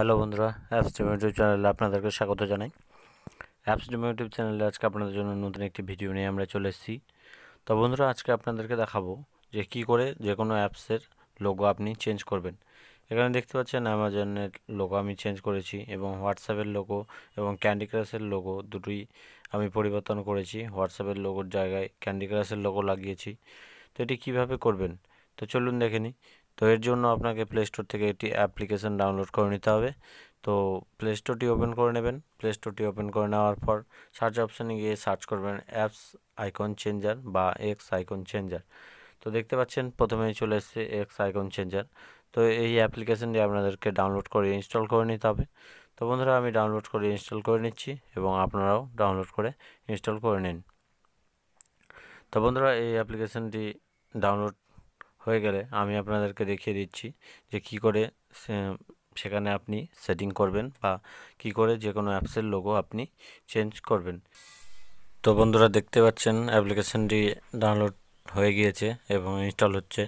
hello বন্ধুরা apps ডিমো YouTube চ্যানেলে আপনাদেরকে স্বাগত জানাই অ্যাপস ডিমোটিভ ইউটিউব চ্যানেলে আজকে আপনাদের জন্য নতুন একটি ভিডিও নিয়ে আমরা চলে এসেছি তো বন্ধুরা আজকে আপনাদেরকে দেখাবো যে কি করে যে কোনো অ্যাপসের লোগো আপনি চেঞ্জ করবেন এখানে দেখতে পাচ্ছেন অ্যামাজনের লোগো আমি চেঞ্জ করেছি এবং হোয়াটসঅ্যাপের লোগো এবং ক্যান্ডি ক্রাশের লোগো দুটোই আমি পরিবর্তন করেছি হোয়াটসঅ্যাপের লোগোর জায়গায় ক্যান্ডি ক্রাশের লোগো লাগিয়েছি তো এটি কীভাবে করবেন তো চলুন দেখে নিই তো এর জন্য আপনাকে প্লে স্টোর থেকে একটি অ্যাপ্লিকেশন ডাউনলোড করে নিতে হবে তো প্লে স্টোরটি ওপেন করে নেবেন প্লে স্টোরটি ওপেন করে নেওয়ার পর সার্চ অপশানে গিয়ে সার্চ করবেন অ্যাপস আইকন চেঞ্জার বা এক্স আইকন চেঞ্জার তো দেখতে পাচ্ছেন প্রথমেই চলে এসছে এক্স আইকন চেঞ্জার তো এই অ্যাপ্লিকেশনটি আপনাদেরকে ডাউনলোড করে ইনস্টল করে নিতে হবে তো বন্ধুরা আমি ডাউনলোড করে ইনস্টল করে নিচ্ছি এবং আপনারাও ডাউনলোড করে ইনস্টল করে নিন তো বন্ধুরা এই অ্যাপ্লিকেশনটি ডাউনলোড হয়ে গেলে আমি আপনাদেরকে দেখিয়ে দিচ্ছি যে কি করে সেখানে আপনি সেটিং করবেন বা কি করে যে কোনো অ্যাপসের লোগো আপনি চেঞ্জ করবেন তো বন্ধুরা দেখতে পাচ্ছেন অ্যাপ্লিকেশানটি ডাউনলোড হয়ে গিয়েছে এবং ইনস্টল হচ্ছে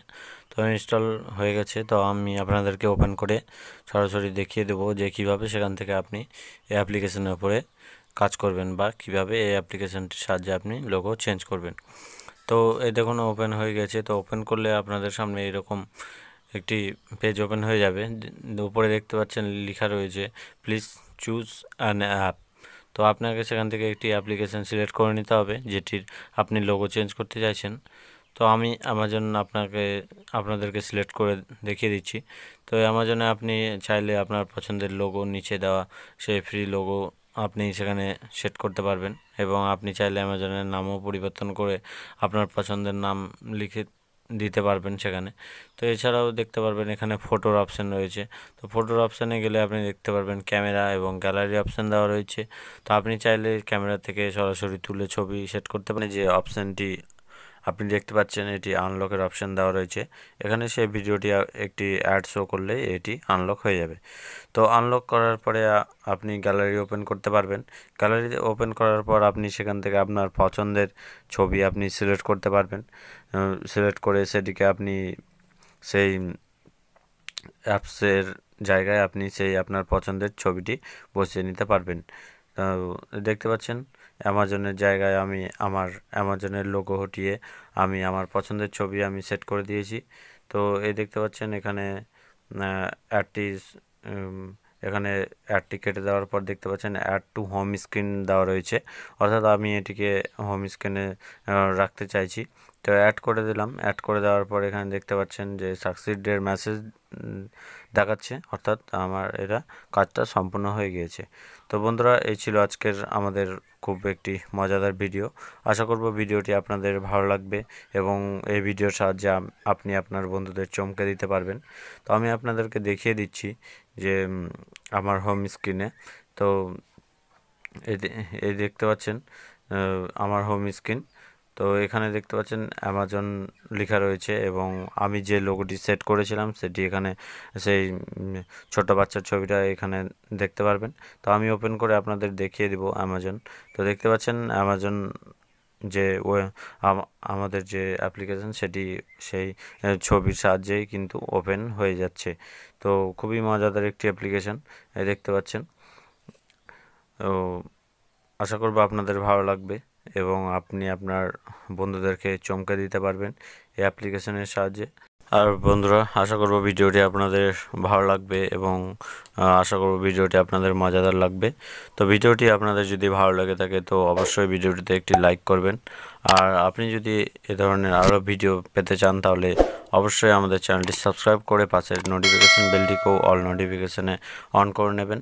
তো ইনস্টল হয়ে গেছে তো আমি আপনাদেরকে ওপেন করে সরাসরি দেখিয়ে দেবো যে কিভাবে সেখান থেকে আপনি এই অ্যাপ্লিকেশনের উপরে কাজ করবেন বা কিভাবে এই অ্যাপ্লিকেশানটির সাহায্যে আপনি লোগো চেঞ্জ করবেন তো এই দেখুন ওপেন হয়ে গেছে তো ওপেন করলে আপনাদের সামনে এরকম একটি পেজ ওপেন হয়ে যাবে উপরে দেখতে পাচ্ছেন লেখা রয়েছে প্লিজ চুজ অ্যান অ্যাপ তো আপনাকে সেখান থেকে একটি অ্যাপ্লিকেশান সিলেক্ট করে নিতে হবে যেটির আপনি লোগো চেঞ্জ করতে চাইছেন তো আমি অ্যামাজন আপনাকে আপনাদেরকে সিলেক্ট করে দেখিয়ে দিচ্ছি তো অ্যামাজনে আপনি চাইলে আপনার পছন্দের লোগো নিচে দেওয়া সেই ফ্রি লোগো আপনি সেখানে সেট করতে পারবেন এবং আপনি চাইলে অ্যামাজনের নামও পরিবর্তন করে আপনার পছন্দের নাম লিখে দিতে পারবেন সেখানে তো এছাড়াও দেখতে পারবেন এখানে ফটোর অপশান রয়েছে তো ফটোর অপশানে গেলে আপনি দেখতে পারবেন ক্যামেরা এবং গ্যালারি অপশান দেওয়া রয়েছে তো আপনি চাইলে ক্যামেরা থেকে সরাসরি তুলে ছবি সেট করতে পারেন যে অপশানটি আপনি দেখতে পাচ্ছেন এটি আনলকের অপশান দেওয়া রয়েছে এখানে সেই ভিডিওটি একটি অ্যাড শো করলে এটি আনলক হয়ে যাবে তো আনলক করার পরে আপনি গ্যালারি ওপেন করতে পারবেন গ্যালারি ওপেন করার পর আপনি সেখান থেকে আপনার পছন্দের ছবি আপনি সিলেক্ট করতে পারবেন সিলেক্ট করে সেটিকে আপনি সেই অ্যাপসের জায়গায় আপনি সেই আপনার পছন্দের ছবিটি বসিয়ে নিতে পারবেন দেখতে পাচ্ছেন অ্যামাজনের জায়গায় আমি আমার অ্যামাজনের লোগো হটিয়ে আমি আমার পছন্দের ছবি আমি সেট করে দিয়েছি তো এই দেখতে পাচ্ছেন এখানে অ্যাডটি এখানে অ্যাডটি কেটে দেওয়ার পর দেখতে পাচ্ছেন অ্যাড টু হোম স্ক্রিন দেওয়া রয়েছে অর্থাৎ আমি এটিকে হোম স্ক্রিনে রাখতে চাইছি তো অ্যাড করে দিলাম অ্যাড করে দেওয়ার পর এখানে দেখতে পাচ্ছেন যে সাকসিডের মেসেজ দেখাচ্ছে অর্থাৎ আমার এটা কাজটা সম্পূর্ণ হয়ে গিয়েছে তো বন্ধুরা এই ছিল আজকের আমাদের খুব একটি মজাদার ভিডিও আশা করব ভিডিওটি আপনাদের ভালো লাগবে এবং এই ভিডিওর সাহায্যে আপনি আপনার বন্ধুদের চমকে দিতে পারবেন তো আমি আপনাদেরকে দেখিয়ে দিচ্ছি যে আমার হোম স্ক্রিনে তো এই দেখতে পাচ্ছেন আমার হোম স্ক্রিন তো এখানে দেখতে পাচ্ছেন অ্যামাজন লেখা রয়েছে এবং আমি যে লোগোটি সেট করেছিলাম সেটি এখানে সেই ছোট বাচ্চার ছবিটা এখানে দেখতে পারবেন তো আমি ওপেন করে আপনাদের দেখিয়ে দিব অ্যামাজন তো দেখতে পাচ্ছেন অ্যামাজন যে আমাদের যে অ্যাপ্লিকেশন সেটি সেই ছবির সাহায্যেই কিন্তু ওপেন হয়ে যাচ্ছে তো খুবই মজাদার একটি অ্যাপ্লিকেশন দেখতে পাচ্ছেন আশা করবো আপনাদের ভালো লাগবে এবং আপনি আপনার বন্ধুদেরকে চমকে দিতে পারবেন এই অ্যাপ্লিকেশনের সাহায্যে আর বন্ধুরা আশা করব ভিডিওটি আপনাদের ভালো লাগবে এবং আশা করব ভিডিওটি আপনাদের মজাদার লাগবে তো ভিডিওটি আপনাদের যদি ভালো লাগে থাকে তো অবশ্যই ভিডিওটিতে একটি লাইক করবেন আর আপনি যদি এ ধরনের আরও ভিডিও পেতে চান তাহলে অবশ্যই আমাদের চ্যানেলটি সাবস্ক্রাইব করে পাশের নোটিফিকেশান বেলটিকেও অল নোটিফিকেশানে অন করে নেবেন